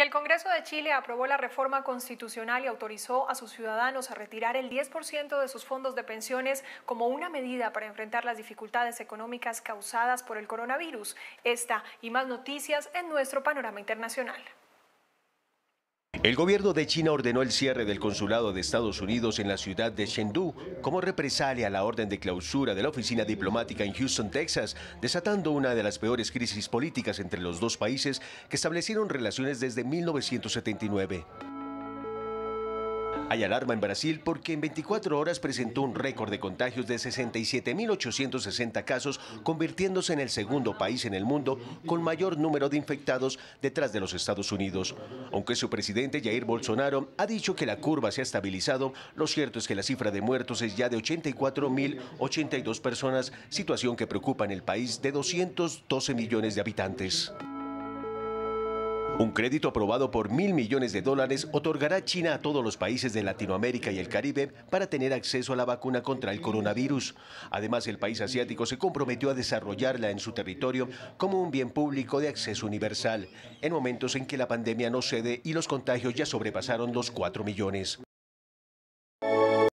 Y el Congreso de Chile aprobó la reforma constitucional y autorizó a sus ciudadanos a retirar el 10% de sus fondos de pensiones como una medida para enfrentar las dificultades económicas causadas por el coronavirus. Esta y más noticias en nuestro panorama internacional. El gobierno de China ordenó el cierre del consulado de Estados Unidos en la ciudad de Chengdu como represalia a la orden de clausura de la oficina diplomática en Houston, Texas, desatando una de las peores crisis políticas entre los dos países que establecieron relaciones desde 1979. Hay alarma en Brasil porque en 24 horas presentó un récord de contagios de 67.860 casos, convirtiéndose en el segundo país en el mundo con mayor número de infectados detrás de los Estados Unidos. Aunque su presidente Jair Bolsonaro ha dicho que la curva se ha estabilizado, lo cierto es que la cifra de muertos es ya de 84.082 personas, situación que preocupa en el país de 212 millones de habitantes. Un crédito aprobado por mil millones de dólares otorgará China a todos los países de Latinoamérica y el Caribe para tener acceso a la vacuna contra el coronavirus. Además, el país asiático se comprometió a desarrollarla en su territorio como un bien público de acceso universal, en momentos en que la pandemia no cede y los contagios ya sobrepasaron los cuatro millones.